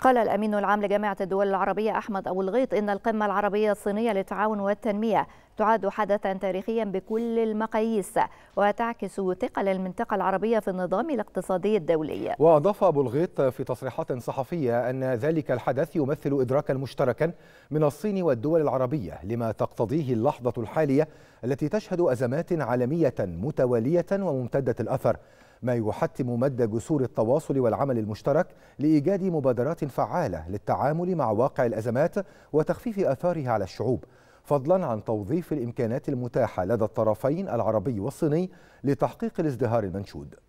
قال الأمين العام لجامعة الدول العربية أحمد أبو الغيط إن القمة العربية الصينية للتعاون والتنمية تعد حدثا تاريخيا بكل المقاييس وتعكس ثقل المنطقة العربية في النظام الاقتصادي الدولي وأضاف أبو الغيط في تصريحات صحفية أن ذلك الحدث يمثل إدراكا مشتركا من الصين والدول العربية لما تقتضيه اللحظة الحالية التي تشهد أزمات عالمية متوالية وممتدة الأثر ما يحتم مد جسور التواصل والعمل المشترك لإيجاد مبادرات فعالة للتعامل مع واقع الأزمات وتخفيف آثارها على الشعوب فضلا عن توظيف الإمكانات المتاحة لدى الطرفين العربي والصيني لتحقيق الازدهار المنشود